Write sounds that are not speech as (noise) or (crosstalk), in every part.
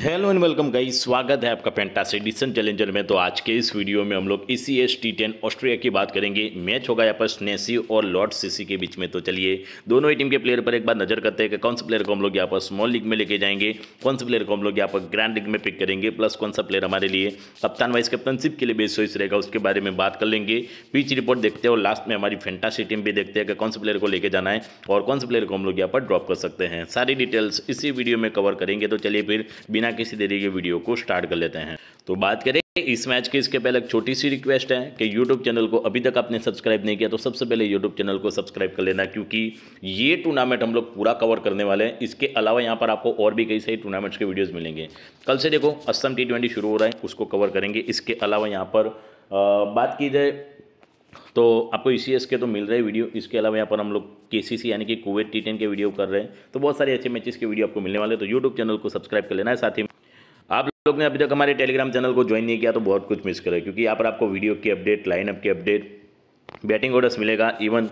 hello and welcome गाई स्वागत है आपका फैंटासी डिसन चैलेंजर में तो आज के इस वीडियो में हम लोग E C S T ten Australia की बात करेंगे मैच होगा यहाँ पर स्नेसी और लॉर्ड सीसी के बीच में तो चलिए दोनों ही टीम के प्लेयर पर एक बार नजर करते हैं कि कौन से प्लेयर को हम लोग यहाँ पर स्मॉल लीग में लेके जाएंगे कौन से प्लेयर को हम लोग यहाँ पर ग्रैंड लीग में पिक करेंगे प्लस कौन सा प्लेयर हमारे लिए कप्तान वाइस कप्तानशिप के लिए बेस्ट रहेगा उसके बारे में बात कर लेंगे पीच रिपोर्ट देखते हैं और लास्ट में हमारी फैंटासी टीम भी देखते हैं कि कौन से प्लेयर को लेके जाना है और कौन से प्लेयर को हम लोग यहाँ पर ड्रॉप कर सकते हैं सारी डिटेल्स इसी वीडियो में कवर करेंगे तो चलिए फिर बिना बिना किसी देरी के वीडियो को स्टार्ट कर लेते हैं तो बात करें इस मैच के इसके पहले एक छोटी सी रिक्वेस्ट है कि YouTube चैनल को अभी तक आपने सब्सक्राइब नहीं किया तो सबसे पहले YouTube चैनल को सब्सक्राइब कर लेना क्योंकि ये टूर्नामेंट हम लोग पूरा कवर करने वाले हैं इसके अलावा यहाँ पर आपको और भी कई सारी टूर्नामेंट्स के वीडियोस मिलेंगे कल से देखो असम टी शुरू हो रहा है उसको कवर करेंगे इसके अलावा यहाँ पर आ, बात की जाए तो आपको ई के तो मिल रहे वीडियो इसके अलावा यहाँ पर हम लोग के यानी कि कुवैत टी के वीडियो कर रहे हैं तो बहुत सारे अच्छे मैचेस के वीडियो आपको मिलने वाले तो यूट्यूब चैनल को सब्सक्राइब कर लेना है साथ ही आप लोग ने अभी तक हमारे टेलीग्राम चैनल को ज्वाइन नहीं किया तो बहुत कुछ मिस करें क्योंकि यहाँ पर आपको वीडियो की अपडेट लाइनअप की अपडेट बैटिंग ऑर्डर्स मिलेगा इवन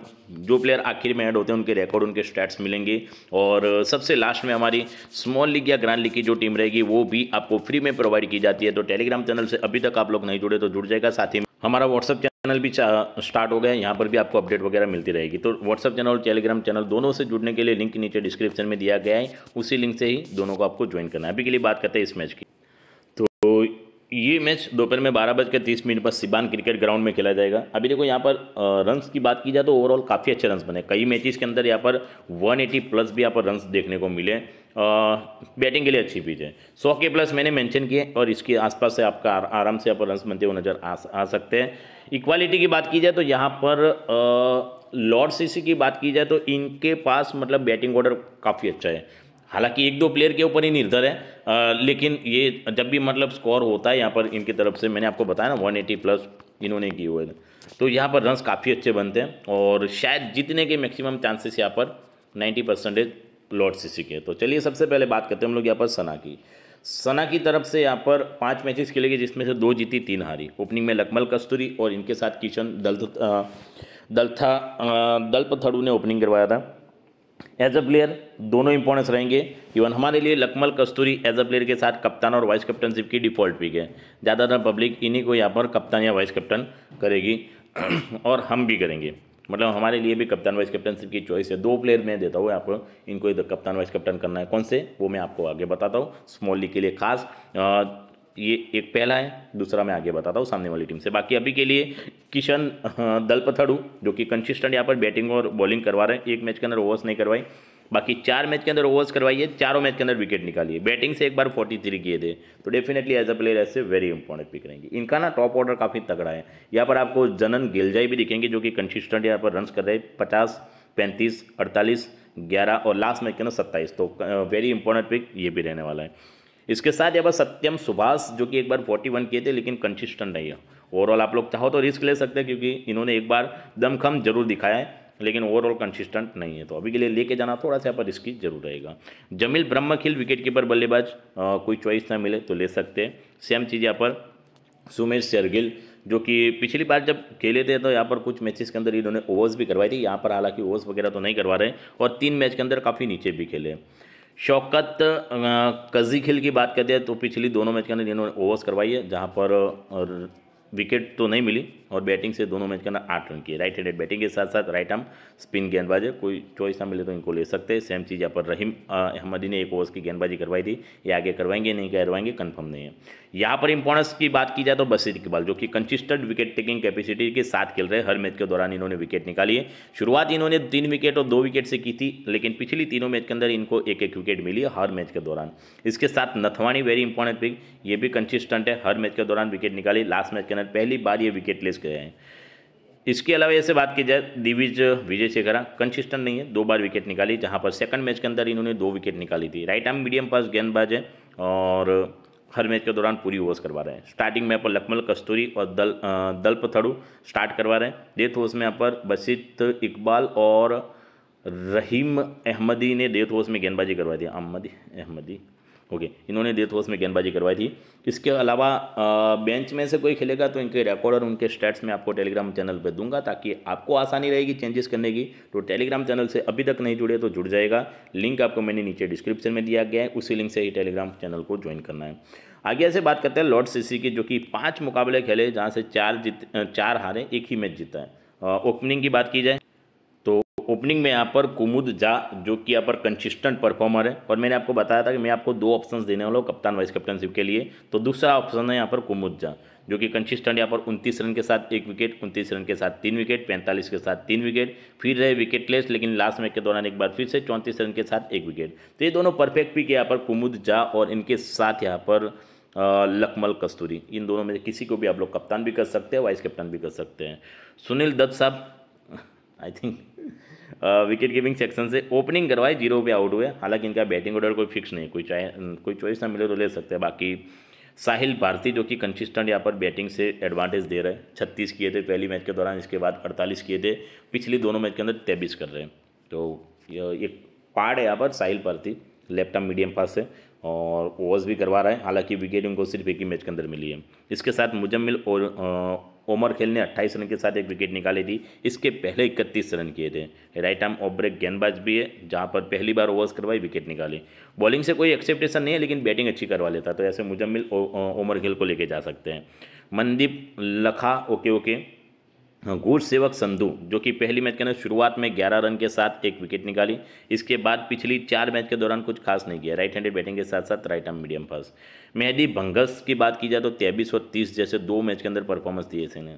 जो प्लेयर आखिर में ऐड होते हैं उनके रिकॉर्ड उनके स्टैट्स मिलेंगे और सबसे लास्ट में हमारी स्मॉल लीग या ग्रैंड लीग की जो टीम रहेगी वो भी आपको फ्री में प्रोवाइड की जाती है तो टेलीग्राम चैनल से अभी तक आप लोग नहीं जुड़े तो जुड़ जाएगा साथ ही हमारा व्हाट्सअप चैनल भी स्टार्ट हो गया है यहाँ पर भी आपको अपडेट वगैरह मिलती रहेगी तो व्हाट्सअप चैनल और टेलीग्राम चैनल दोनों से जुड़ने के लिए लिंक नीचे डिस्क्रिप्शन में दिया गया है उसी लिंक से ही दोनों को आपको ज्वाइन करना है अभी के लिए बात करते हैं इस मैच की तो ये मैच दोपहर में बारह बज के तीस मिनट पर सिबान क्रिकेट ग्राउंड में खेला जाएगा अभी देखो यहाँ पर रन्स की बात की जाए तो ओवरऑल काफ़ी अच्छे रन्स बने कई मैचेस के अंदर यहाँ पर 180 प्लस भी यहाँ पर रन्स देखने को मिले बैटिंग के लिए अच्छी पीच है सौ के प्लस मैंने मेंशन किए और इसके आसपास से आपका आराम से यहाँ पर रन्स बनते हुए नज़र आ, आ सकते हैं इक्वालिटी की बात की जाए तो यहाँ पर लॉर्ड सी की बात की जाए तो इनके पास मतलब बैटिंग ऑर्डर काफ़ी अच्छा है हालांकि एक दो प्लेयर के ऊपर ही निर्भर है आ, लेकिन ये जब भी मतलब स्कोर होता है यहाँ पर इनकी तरफ से मैंने आपको बताया ना वन एटी प्लस इन्होंने किए हुए तो यहाँ पर रन्स काफ़ी अच्छे बनते हैं और शायद जीतने के मैक्सिमम चांसेस यहाँ पर नाइन्टी परसेंटेज लॉर्ड से के तो चलिए सबसे पहले बात करते हैं हम लोग यहाँ पर सना की सना की तरफ से यहाँ पर पाँच मैचेस खेले गए जिसमें से दो जीती तीन हारी ओपनिंग में लकमल कस्तूरी और इनके साथ किशन दल दलथा दल्प थड़ू ने ओपनिंग करवाया था एज अ प्लेयर दोनों इंपॉर्टेंस रहेंगे इवन हमारे लिए Lakmal Kasturi as a player के साथ कप्तान और वाइस कैप्टनशिप की डिफॉल्ट पिक है ज़्यादातर पब्लिक इन्हीं को यहाँ पर कप्तान या वाइस कैप्टन करेगी (clears throat) और हम भी करेंगे मतलब हमारे लिए भी कप्तान वाइस कैप्टनशिप की चॉइस है दो प्लेयर मैं देता हूँ आपको इनको कप्तान वाइस कैप्टन करना है कौन से वो मैं आपको आगे बताता हूँ स्मॉल लीग के लिए खास ये एक पहला है दूसरा मैं आगे बताता हूँ सामने वाली टीम से बाकी अभी के लिए किशन दलपथड़ू जो कि कंसिस्टेंट यहाँ पर बैटिंग और बॉलिंग करवा रहे हैं एक मैच के अंदर ओवर्स नहीं करवाई बाकी चार मैच के अंदर ओवर्स करवाई है चारों मैच के अंदर विकेट निकाली है बैटिंग से एक बार 43 किए थे तो डेफिनेटली एज अ प्लेयर ऐसे वेरी इंपॉर्टेंट पिक रहेंगे इनका ना टॉप ऑर्डर काफ़ी तगड़ा है यहाँ पर आपको जनन गिलजाई भी दिखेंगे जो कि कंसिस्टेंट यहाँ पर रन कर रहे हैं पचास पैंतीस अड़तालीस ग्यारह और लास्ट मैच के अंदर सत्ताईस तो वेरी इंपॉर्टेंट पिक ये भी रहने वाला है इसके साथ यहाँ पर सत्यम सुभाष जो कि एक बार 41 किए थे लेकिन कंसिस्टेंट नहीं है ओवरऑल आप लोग चाहो तो रिस्क ले सकते हैं क्योंकि इन्होंने एक बार दमखम जरूर दिखाया है लेकिन ओवरऑल कंसिस्टेंट नहीं है तो अभी के लिए लेके जाना थोड़ा सा यहाँ पर रिस्की जरूर रहेगा जमील ब्रह्मखिल विकेट कीपर बल्लेबाज कोई चॉइस ना मिले तो ले सकते हैं सेम चीज़ यहाँ पर सुमेश शेरगिल जो कि पिछली बार जब खेले थे तो यहाँ पर कुछ मैचेस के अंदर इन्होंने ओवर्स भी करवाई थी यहाँ पर हालांकि ओवर्स वगैरह तो नहीं करवा रहे और तीन मैच के अंदर काफ़ी नीचे भी खेले शौकत कज़ी खिल की बात करते हैं तो पिछली दोनों मैच के अंदर इन्होंने ओवर्स करवाई है जहाँ पर और विकेट तो नहीं मिली और बैटिंग से दोनों मैच के अंदर आठ रन किए राइट हैंडेड बैटिंग के साथ साथ राइट आर्म स्पिन गेंदबाज है कोई चॉइस ना मिले तो इनको ले सकते हैं सेम चीज़ यहाँ पर रहीम अहमदी ने एक ओवर्स की गेंदबाजी करवाई थी ये आगे करवाएंगे नहीं करवाएंगे कन्फर्म नहीं है यहाँ पर इम्पोर्टेंस की बात की जाए तो बसीर इकबाल जो कि कंसिस्टेंट विकेट टेकिंग कैपेसिटी के साथ खेल रहे हर मैच के दौरान इन्होंने विकेट निकाली है शुरुआत इन्होंने तीन विकेट और दो विकेट से की थी लेकिन पिछली तीनों मैच के अंदर इनको एक एक विकेट मिली है हर मैच के दौरान इसके साथ नथवानी वेरी इंपॉर्टेंट पिक ये भी कंसिस्टेंट है हर मैच के दौरान विकेट निकाली लास्ट मैच के अंदर में पहली बार ये विकेट लेस गए हैं इसके अलावा ऐसे बात की जाए दिविज विजय शेखरा कंसिस्टेंट नहीं है दो बार विकेट निकाली जहाँ पर सेकंड मैच के अंदर इन्होंने दो विकेट निकाली थी राइट आर्म मीडियम पास गेंदबाज है और हर मैच के दौरान पूरी ओवर्स करवा रहे हैं स्टार्टिंग में यहाँ पर लकमल कस्तूरी और दल दल्प थड़ू स्टार्ट करवा रहे हैं डेथ होस में यहाँ पर बसित इकबाल और रहीम अहमदी ने डेथ होस में गेंदबाजी करवा दी अहमदी अहमदी ओके इन्होंने डेथ हॉस में गेंदबाजी करवाई थी इसके अलावा बेंच में से कोई खेलेगा तो इनके रिकॉर्ड और उनके स्टैट्स में आपको टेलीग्राम चैनल पर दूंगा ताकि आपको आसानी रहेगी चेंजेस करने की तो टेलीग्राम चैनल से अभी तक नहीं जुड़े तो जुड़ जाएगा लिंक आपको मैंने नीचे डिस्क्रिप्शन में दिया गया है उसी लिंक से ही टेलीग्राम चैनल को ज्वाइन करना है आगे ऐसे बात करते हैं लॉर्ड सीसी की जो कि पाँच मुकाबले खेले जहाँ से चार जीत चार हारे एक ही मैच जीता है ओपनिंग की बात की जाए ओपनिंग में यहाँ पर कुमुद झा जो कि यहाँ पर कंसिस्टेंट परफॉर्मर है और मैंने आपको बताया था कि मैं आपको दो ऑप्शन देने वाला हूँ कप्तान वाइस कैप्टनशिप के लिए तो दूसरा ऑप्शन है यहाँ पर कुमुद झा जो कि कंसिस्टेंट यहाँ पर उनतीस रन के साथ एक विकेट उनतीस रन के साथ तीन विकेट पैंतालीस के साथ तीन विकेट फिर रहे विकेटलेस लेकिन लास्ट मैच के दौरान एक बार फिर से चौंतीस रन के साथ एक विकेट तो ये दोनों परफेक्ट पिक यहाँ पर कुमुद झा और इनके साथ यहाँ पर लकमल कस्तूरी इन दोनों में किसी को भी आप लोग कप्तान भी कर सकते हैं वाइस कैप्टन भी कर सकते हैं सुनील दत्त साहब I think wicket keeping section से ओपनिंग करवाए जीरो पे आउट हुए हालांकि इनका बैटिंग ऑर्डर कोई फिक्स नहीं कोई चाहे कोई चॉइस ना मिले तो ले सकते हैं बाकी साहिल भारती जो कि कंसिस्टेंट यहाँ पर बैटिंग से एडवांटेज दे रहे हैं छत्तीस किए थे पहली मैच के दौरान इसके बाद अड़तालीस किए थे पिछली दोनों मैच के अंदर तेबीस कर रहे हैं तो एक पार्ट है यहाँ पर Sahil Bharti left arm medium pace से और ओवर्स भी करवा रहा है हालांकि विकेट उनको सिर्फ एक ही मैच के अंदर मिली है इसके साथ मुजम्मिल ओमर खेल ने अट्ठाईस रन के साथ एक विकेट निकाली थी इसके पहले इकतीस रन किए थे राइट आर्म ऑफ ब्रेक गेंदबाज भी है जहां पर पहली बार ओवर्स करवाई विकेट निकाली बॉलिंग से कोई एक्सेप्टेशन नहीं है लेकिन बैटिंग अच्छी करवा लेता तो ऐसे मुजम्मिल ओमर खेल को लेके जा सकते हैं मनदीप लखा ओके ओके हाँ, गुर सेवक संधू जो कि पहली मैच के अंदर शुरुआत में 11 रन के साथ एक विकेट निकाली इसके बाद पिछली चार मैच के दौरान कुछ खास नहीं किया राइट हैंडेड बैटिंग के साथ साथ right arm medium fast Mehdi भंगस की बात की जाए तो तेबीस और तीस जैसे दो मैच के अंदर परफॉर्मेंस दिए थे इन्हें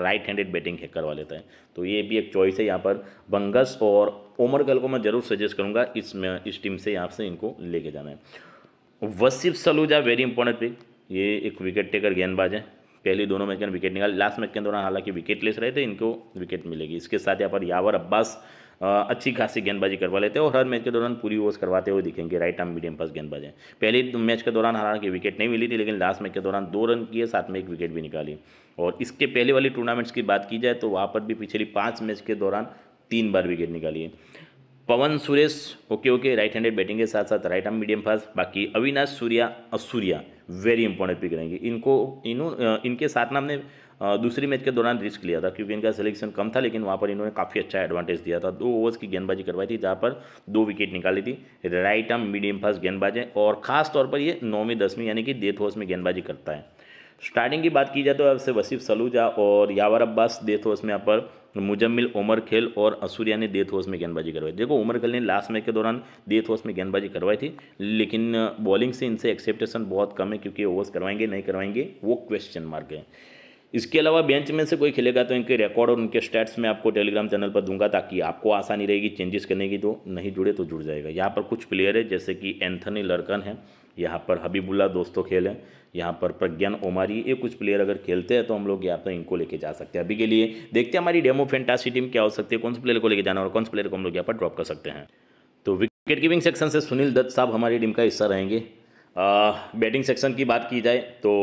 राइट हैंडेड बैटिंग है करवा लेता है तो ये भी एक चॉइस है यहाँ पर बंगस और ओमरकल को मैं जरूर सजेस्ट करूँगा इस इस टीम से यहाँ से इनको लेके जाना है Wasif Saluja very important pick ये एक विकेट टेकर गेंदबाज है पहले दोनों मैच के विकेट निकाले लास्ट मैच के दौरान हालांकि विकेट लेस रहे थे इनको विकेट मिलेगी इसके साथ यहाँ पर यावर अब्बास अच्छी खासी गेंदबाजी करवा लेते हैं और हर मैच के दौरान पूरी ओवर्स करवाते हुए दिखेंगे राइट आर्म मीडियम पास गेंदबाजें पहले मैच के दौरान हालांकि विकेट नहीं मिली थी लेकिन लास्ट मैच के दौरान दो रन किए साथ में एक विकेट भी निकाली और इसके पहले वाली टूर्नामेंट्स की बात की जाए तो वहाँ पर भी पिछली पाँच मैच के दौरान तीन बार विकेट निकाली है Pawan Suresh okay okay right handed batting के साथ साथ राइट आर्म मीडियम फास्ट बाकी अविनाश सूर्या असूर्या सूर्या वेरी इंपॉर्टेंट पिक रहेंगे इनको इन्हों इनके साथ ना हमने दूसरी मैच के दौरान रिस्क लिया था क्योंकि इनका सिलेक्शन कम था लेकिन वहाँ पर इन्होंने काफ़ी अच्छा एडवांटेज दिया था दो ओवर्स की गेंदबाजी करवाई थी जहाँ पर दो विकेट निकाली थी राइट आर्म मीडियम फास्ट गेंदबाजें और खास तौर पर ये नौवीं दसवीं यानी कि डेथ ओवर्स में गेंदबाजी करता है स्टार्टिंग की बात की जाए तो आपसे वसीफ सलूजा और यावर अब्बास डेथ हाउस तो में यहाँ पर मुजम्मिल उमर खेल और असूरिया ने डेथ तो हाउस में गेंदबाजी करवाई देखो उमर खेल ने लास्ट मैच के दौरान डेथ हाउस तो में गेंदबाजी करवाई थी लेकिन बॉलिंग से इनसे एक्सेप्टेशन बहुत कम है क्योंकि ओवर्स करवाएंगे नहीं करवाएंगे वो क्वेश्चन मार्क है इसके अलावा बेंच में से कोई खेलेगा तो इनके रिकॉर्ड और उनके स्टैट्स मैं आपको टेलीग्राम चैनल पर दूंगा ताकि आपको आसानी रहेगी चेंजेस करने की तो नहीं जुड़े तो जुड़ जाएगा यहाँ पर कुछ प्लेयर है जैसे कि एंथनी लड़कन है यहाँ पर हबीबुल्ला दोस्तों खेल है यहाँ पर प्रज्ञान ओमारी ये कुछ प्लेयर अगर खेलते हैं तो हम लोग यहाँ पर तो इनको लेके जा सकते हैं अभी के लिए देखते हैं हमारी डेमो फेंटासी टीम क्या हो सकती है कौन से प्लेयर को लेके जाना और कौन से प्लेयर को हम लोग यहाँ पर ड्रॉप कर सकते हैं तो विकेट कीपिंग सेक्शन से सुनील दत्त साहब हमारी टीम का हिस्सा रहेंगे बैटिंग सेक्शन की बात की जाए तो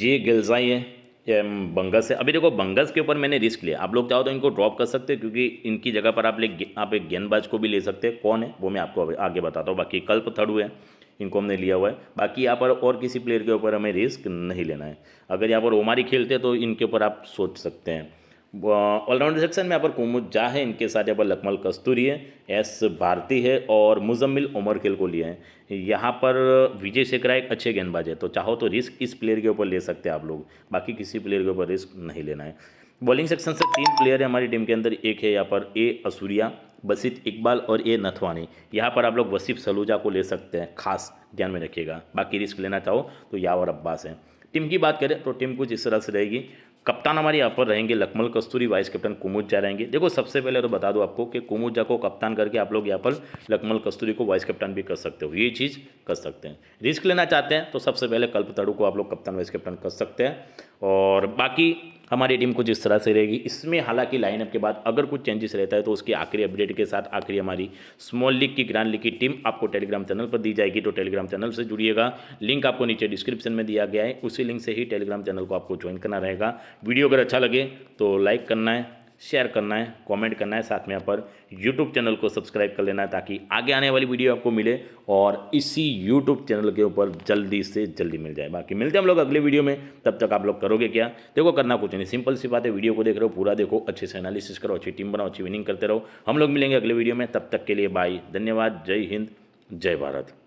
जी गिलजाई है बंगस है अभी देखो बंगस के ऊपर मैंने रिस्क लिया आप लोग चाहो तो इनको ड्रॉप कर सकते हैं क्योंकि इनकी जगह पर आप ले आप एक गेंदबाज को भी ले सकते हैं कौन है वो मैं आपको आगे बताता हूँ बाकी कल्प थर्ड हुए इनको हमने लिया हुआ है बाकी यहाँ पर और किसी प्लेयर के ऊपर हमें रिस्क नहीं लेना है अगर यहाँ पर ओमारी खेलते हैं तो इनके ऊपर आप सोच सकते हैं ऑलराउंडर सेक्शन में यहाँ पर कुमुद झा है इनके साथ यहाँ पर लकमल कस्तूरी है एस भारती है और मुजम्मिल उमर खेल को लिए हैं यहाँ पर विजय शेखरा एक अच्छे गेंदबाज है तो चाहो तो रिस्क इस प्लेयर के ऊपर ले सकते हैं आप लोग बाकी किसी प्लेयर के ऊपर रिस्क नहीं लेना है बॉलिंग सेक्शन से तीन प्लेयर है हमारी टीम के अंदर एक है यहाँ पर ए असूरिया बसित इकबाल और ए नथवानी यहाँ पर आप लोग वसीफ सलूजा को ले सकते हैं खास ध्यान में रखिएगा बाकी रिस्क लेना चाहो तो यावर अब्बास हैं टीम की बात करें तो टीम कुछ इस तरह से रहेगी कप्तान हमारे यहाँ पर रहेंगे लखमल कस्तूरी वाइस कैप्टन कुमुजा रहेंगे देखो सबसे पहले तो बता दूँ आपको कि कुमुजा को कप्तान करके आप लोग यहाँ पर लखमल कस्तूरी को वाइस कैप्टन भी कर सकते हो ये चीज़ कर सकते हैं रिस्क लेना चाहते हैं तो सबसे पहले कल्प तड़ू को आप लोग कप्तान वाइस कैप्टन कर सकते हैं और बाकी हमारी टीम कुछ इस तरह से रहेगी इसमें हालांकि लाइनअप के बाद अगर कुछ चेंजेस रहता है तो उसकी आखिरी अपडेट के साथ आखिरी हमारी स्मॉल लीग की ग्रांड लीग की टीम आपको टेलीग्राम चैनल पर दी जाएगी तो टेलीग्राम चैनल से जुड़िएगा लिंक आपको नीचे डिस्क्रिप्शन में दिया गया है उसी लिंक से ही टेलीग्राम चैनल को आपको ज्वाइन करना रहेगा वीडियो अगर अच्छा लगे तो लाइक करना है शेयर करना है कमेंट करना है साथ में यहाँ पर यूट्यूब चैनल को सब्सक्राइब कर लेना है ताकि आगे आने वाली वीडियो आपको मिले और इसी यूट्यूब चैनल के ऊपर जल्दी से जल्दी मिल जाए बाकी मिलते हैं हम लोग अगले वीडियो में तब तक आप लोग करोगे क्या देखो करना कुछ नहीं सिंपल सी बात है वीडियो को देख रहे हो पूरा देखो अच्छे से एनालिसिस करो अच्छी टीम बनाओ अच्छी विनिंग करते रहो हम लोग मिलेंगे अगले वीडियो में तब तक के लिए बाई धन्यवाद जय हिंद जय भारत